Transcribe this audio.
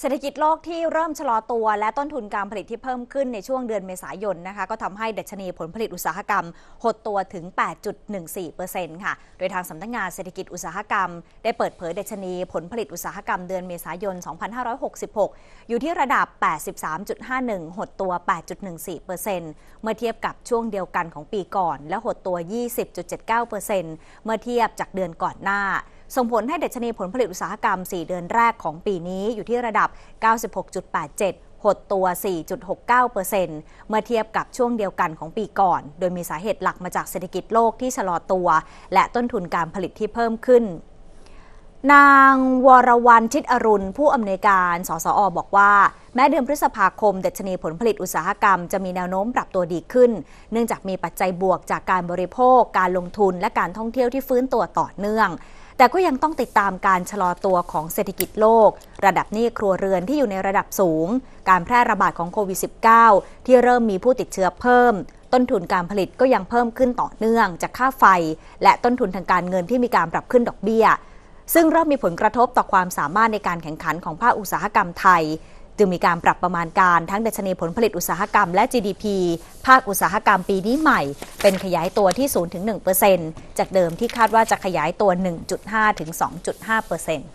เศรษฐกิจโลกที่เริ่มชะลอตัวและต้นทุนการผลิตที่เพิ่มขึ้นในช่วงเดือนเมษายนนะคะก็ทำให้ดัชนีผลผลิตอุตสาหกรรมหดตัวถึง 8.14%ค่ะ โดยทางสำนักงงานเศรษฐกิจอุตสาหกรรมได้เปิดเผยดัชนีผลผลิตอุตสาหกรรมเดือนเมษายน 2566 อยู่ที่ระดับ 83.51 หดตัว 8.14%เมื่อเทียบกับช่วงเดียวกันของปีก่อน และหดตัว 20.79%เมื่อเทียบจากเดือนก่อนหน้าส่งผลให้เดชนีผลผลิตอุตสาหกรรม 4 เดือนแรกของปีนี้อยู่ที่ระดับ 96.87 หดตัว 4.69%เเมื่อเทียบกับช่วงเดียวกันของปีก่อน โดยมีสาเหตุหลักมาจากเศรษฐกิจโลกที่ชะลอตัว และต้นทุนการผลิตที่เพิ่มขึ้น นางวรวรรณชิดอรุณผู้อำนวยการสสอ บอกว่าแม้เดือนพฤษภาคมเดชนีผลผลิตอุตสาหกรรมจะมีแนวโน้มปรับตัวดีขึ้น เนื่องจากมีปัจจัยบวกจากการบริโภค การลงทุนและการท่องเที่ยวที่ฟื้นตัวต่อเนื่องแต่ก็ยังต้องติดตามการชะลอตัวของเศรษฐกิจโลก ระดับหนี้ครัวเรือนที่อยู่ในระดับสูง การแพร่ระบาดของโควิด -19 ที่เริ่มมีผู้ติดเชื้อเพิ่ม ต้นทุนการผลิตก็ยังเพิ่มขึ้นต่อเนื่อง จากค่าไฟและต้นทุนทางการเงินที่มีการปรับขึ้นดอกเบี้ย ซึ่งเริ่มมีผลกระทบต่อความสามารถในการแข่งขันของภาคอุตสาหกรรมไทยจึงมีการปรับประมาณการทั้งดัชนีผลผลิตอุตสาหกรรมและ GDP ภาคอุตสาหกรรมปีนี้ใหม่ เป็นขยายตัวที่0-1%จากเดิมที่คาดว่าจะขยายตัว 1.5-2.5%ถึง 2.5%เปอร์เซ็นต์